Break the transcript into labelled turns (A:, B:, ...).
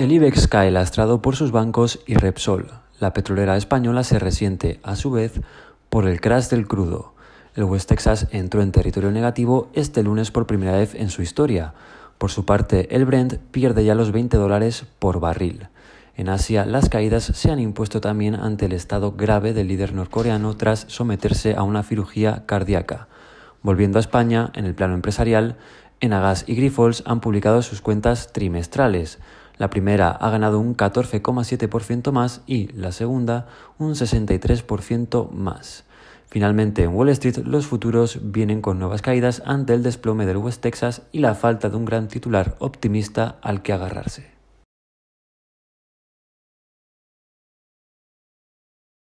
A: El IBEX cae lastrado por sus bancos y Repsol. La petrolera española se resiente, a su vez, por el crash del crudo. El West Texas entró en territorio negativo este lunes por primera vez en su historia. Por su parte, el Brent pierde ya los 20 dólares por barril. En Asia, las caídas se han impuesto también ante el estado grave del líder norcoreano tras someterse a una cirugía cardíaca. Volviendo a España, en el plano empresarial, Enagas y Grifols han publicado sus cuentas trimestrales. La primera ha ganado un 14,7% más y la segunda un 63% más. Finalmente, en Wall Street los futuros vienen con nuevas caídas ante el desplome del West Texas y la falta de un gran titular optimista al que agarrarse.